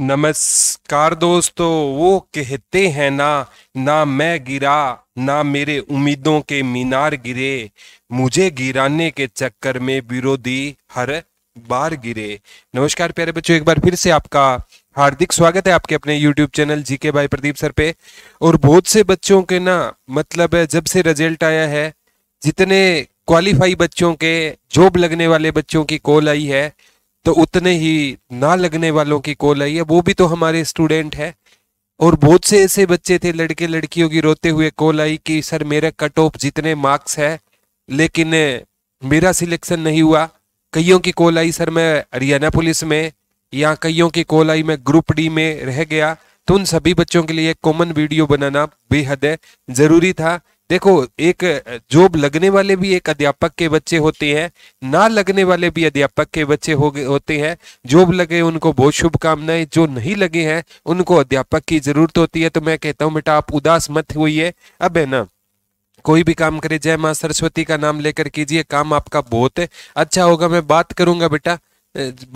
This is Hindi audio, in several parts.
नमस्कार दोस्तों वो कहते हैं ना ना मैं गिरा ना मेरे उम्मीदों के मीनार गिरे मुझे गिराने के चक्कर में विरोधी हर बार गिरे नमस्कार प्यारे बच्चों एक बार फिर से आपका हार्दिक स्वागत है आपके अपने YouTube चैनल जीके भाई प्रदीप सर पे और बहुत से बच्चों के ना मतलब जब से रिजल्ट आया है जितने क्वालिफाई बच्चों के जॉब लगने वाले बच्चों की कॉल आई है तो उतने ही ना लगने वालों की कॉल आई है वो भी तो हमारे स्टूडेंट है और बहुत से ऐसे बच्चे थे लड़के लड़कियों की रोते हुए कॉल आई कि सर मेरा कट ऑफ जितने मार्क्स है लेकिन मेरा सिलेक्शन नहीं हुआ कईयों की कॉल आई सर मैं हरियाणा पुलिस में या कईयों की कॉल आई मैं ग्रुप डी में रह गया तो उन सभी बच्चों के लिए कॉमन वीडियो बनाना बेहद ज़रूरी था देखो एक जॉब लगने वाले भी एक अध्यापक के बच्चे होते हैं ना लगने वाले भी अध्यापक के बच्चे हो होते हैं जॉब लगे उनको बहुत शुभकामनाएं जो नहीं लगे हैं उनको अध्यापक की जरूरत होती है तो मैं कहता हूँ बेटा आप उदास मत हुई है अब है ना कोई भी काम करे जय माँ सरस्वती का नाम लेकर कीजिए काम आपका बहुत अच्छा होगा मैं बात करूंगा बेटा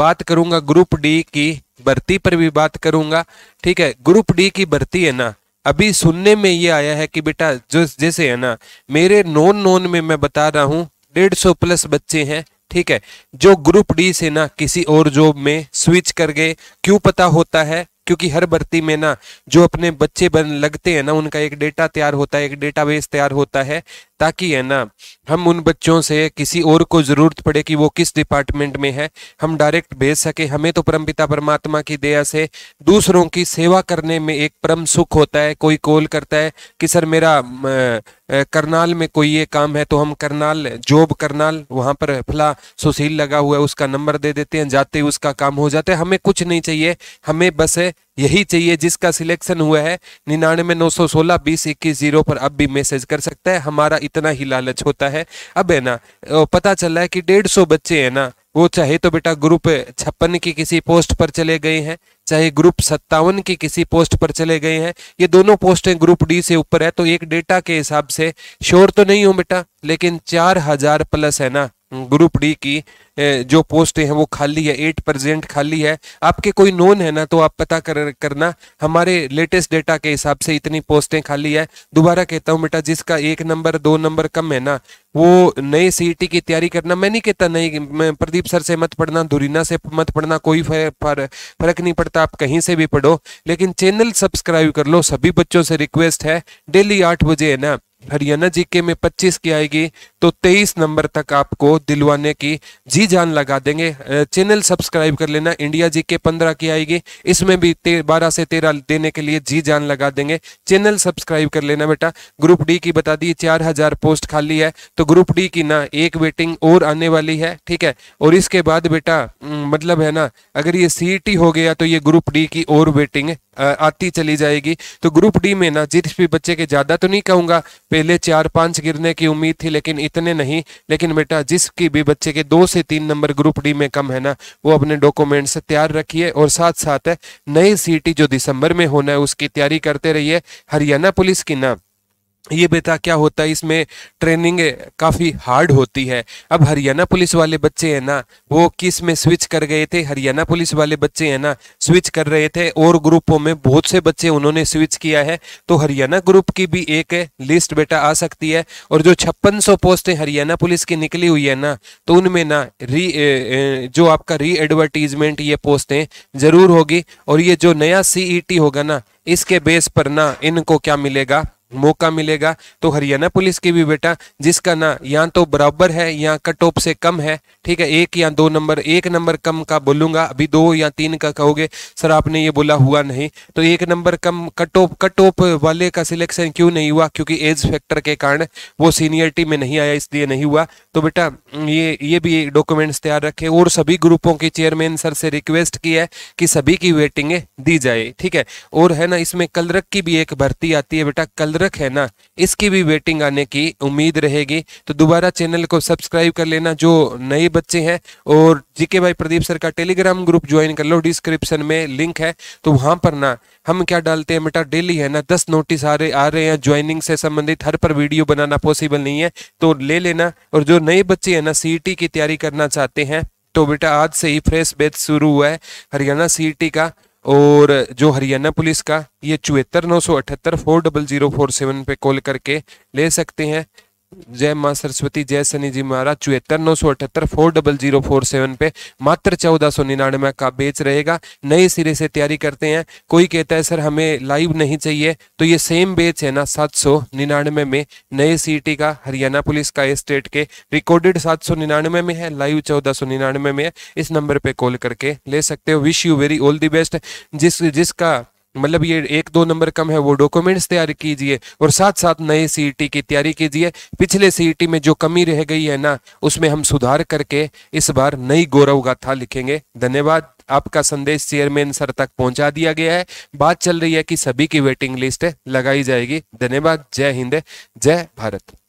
बात करूंगा ग्रुप डी की भर्ती पर भी बात करूंगा ठीक है ग्रुप डी की भर्ती है ना अभी सुनने में ये आया है कि बेटा जो जैसे है ना मेरे नॉन नॉन में मैं बता रहा हूँ डेढ़ सौ प्लस बच्चे हैं ठीक है जो ग्रुप डी से ना किसी और जॉब में स्विच कर गए क्यों पता होता है क्योंकि हर भर्ती में ना जो अपने बच्चे बन लगते हैं ना उनका एक डेटा तैयार होता है एक डेटाबेस तैयार होता है ताकि है ना हम उन बच्चों से किसी और को ज़रूरत पड़े कि वो किस डिपार्टमेंट में है हम डायरेक्ट भेज सके हमें तो परमपिता परमात्मा की दया से दूसरों की सेवा करने में एक परम सुख होता है कोई कॉल करता है कि सर मेरा करनाल में कोई ये काम है तो हम करनाल जॉब करनाल वहां पर फला सुशील लगा हुआ है उसका नंबर दे देते हैं जाते ही उसका काम हो जाता है हमें कुछ नहीं चाहिए हमें बस यही चाहिए जिसका सिलेक्शन हुआ है निन्यानवे नौ सौ सोलह बीस इक्कीस जीरो पर अब भी मैसेज कर सकता है हमारा इतना ही लालच होता है अब है ना पता चल रहा है कि डेढ़ सौ बच्चे है ना वो चाहे तो बेटा ग्रुप छप्पन की किसी पोस्ट पर चले गए हैं चाहे ग्रुप सत्तावन की किसी पोस्ट पर चले गए हैं ये दोनों पोस्टें ग्रुप डी से ऊपर है तो एक डेटा के हिसाब से श्योर तो नहीं हूँ बेटा लेकिन चार हजार प्लस है ना ग्रुप डी की जो पोस्टें हैं वो खाली है एट परसेंट खाली है आपके कोई नोन है ना तो आप पता कर करना हमारे लेटेस्ट डेटा के हिसाब से इतनी पोस्टें खाली है दोबारा कहता हूँ बेटा जिसका एक नंबर दो नंबर कम है ना वो नए सी e की तैयारी करना मैं नहीं कहता नहीं प्रदीप सर से मत पढ़ना धुरीना से मत पढ़ना कोई फर्क नहीं पड़ता आप कहीं से भी पढ़ो लेकिन चैनल सब्सक्राइब कर लो सभी बच्चों से रिक्वेस्ट है डेली आठ बजे है ना हरियाणा जीके में 25 की आएगी तो 23 नंबर तक आपको दिलवाने की जी जान लगा देंगे चैनल सब्सक्राइब कर लेना इंडिया जीके 15 की आएगी इसमें भी बारह से तेरह देने के लिए जी जान लगा देंगे चैनल सब्सक्राइब कर लेना बेटा ग्रुप डी की बता दी चार हजार पोस्ट खाली है तो ग्रुप डी की ना एक वेटिंग और आने वाली है ठीक है और इसके बाद बेटा मतलब है ना अगर ये सी हो गया तो ये ग्रुप डी की और वेटिंग आती चली जाएगी तो ग्रुप डी में ना जिस भी बच्चे के ज़्यादा तो नहीं कहूंगा पहले चार पांच गिरने की उम्मीद थी लेकिन इतने नहीं लेकिन बेटा जिसकी भी बच्चे के दो से तीन नंबर ग्रुप डी में कम है ना वो अपने डॉक्यूमेंट्स तैयार रखिए और साथ साथ नई सीटी जो दिसंबर में होना है उसकी तैयारी करते रहिए हरियाणा पुलिस की ना ये बेटा क्या होता है इसमें ट्रेनिंग काफ़ी हार्ड होती है अब हरियाणा पुलिस वाले बच्चे हैं ना वो किस में स्विच कर गए थे हरियाणा पुलिस वाले बच्चे हैं ना स्विच कर रहे थे और ग्रुपों में बहुत से बच्चे उन्होंने स्विच किया है तो हरियाणा ग्रुप की भी एक लिस्ट बेटा आ सकती है और जो छप्पन सौ पोस्टें हरियाणा पुलिस की निकली हुई है ना तो उनमें ना री जो आपका री एडवर्टीजमेंट ये पोस्टें जरूर होगी और ये जो नया टी होगा ना इसके बेस पर ना इनको क्या मिलेगा मौका मिलेगा तो हरियाणा पुलिस की भी बेटा जिसका ना या तो बराबर है या कट ऑफ से कम है ठीक है एक या दो नंबर एक नंबर कम का बोलूंगा अभी दो या तीन का कहोगे सर आपने ये बोला हुआ नहीं तो एक नंबर कम कट ऑफ कट ऑफ वाले का सिलेक्शन क्यों नहीं हुआ क्योंकि एज फैक्टर के कारण वो सीनियरिटी में नहीं आया इसलिए नहीं हुआ तो बेटा ये ये भी डॉक्यूमेंट्स तैयार रखे और सभी ग्रुपों के चेयरमैन सर से रिक्वेस्ट की है कि सभी की वेटिंगें दी जाए ठीक है और है ना इसमें कलरक की भी एक भर्ती आती है बेटा कलरक गोरख है ना इसकी भी वेटिंग आने की उम्मीद रहेगी तो दोबारा चैनल को सब्सक्राइब कर लेना जो नए बच्चे हैं और जीके भाई प्रदीप सर का टेलीग्राम ग्रुप ज्वाइन कर लो डिस्क्रिप्शन में लिंक है तो वहां पर ना हम क्या डालते हैं बेटा डेली है ना दस नोटिस आ रहे आ रहे हैं ज्वाइनिंग से संबंधित हर पर वीडियो बनाना पॉसिबल नहीं है तो ले लेना और जो नए बच्चे हैं ना सी की तैयारी करना चाहते हैं तो बेटा आज से ही फ्रेश बेच शुरू हुआ है हरियाणा सी का और जो हरियाणा पुलिस का ये चुहत्तर नौ सौ अठहत्तर four double zero four seven पे कॉल करके ले सकते हैं जय माँ सरस्वती जय शनि जी महाराज चुहत्तर नौ सौ अठहत्तर four double zero four seven पे मात्र चौदह सौ निन्यानवे का बेच रहेगा नए सिरे से तैयारी करते हैं कोई कहता है सर हमें लाइव नहीं चाहिए तो ये सेम बेच है ना सात सौ निन्यानवे में नए सीटी का हरियाणा पुलिस का स्टेट के रिकॉर्डेड सात सौ निन्यानवे में है लाइव चौदह सौ निन्यानवे में है इस नंबर पे कॉल करके ले सकते हो wish you very all the best जिस जिसका मतलब ये एक दो नंबर कम है वो डॉक्यूमेंट्स तैयार कीजिए और साथ साथ नए सीईटी e की तैयारी कीजिए पिछले सीईटी e में जो कमी रह गई है ना उसमें हम सुधार करके इस बार नई गौरव गाथा लिखेंगे धन्यवाद आपका संदेश चेयरमैन सर तक पहुंचा दिया गया है बात चल रही है कि सभी की वेटिंग लिस्ट लगाई जाएगी धन्यवाद जय हिंद जय भारत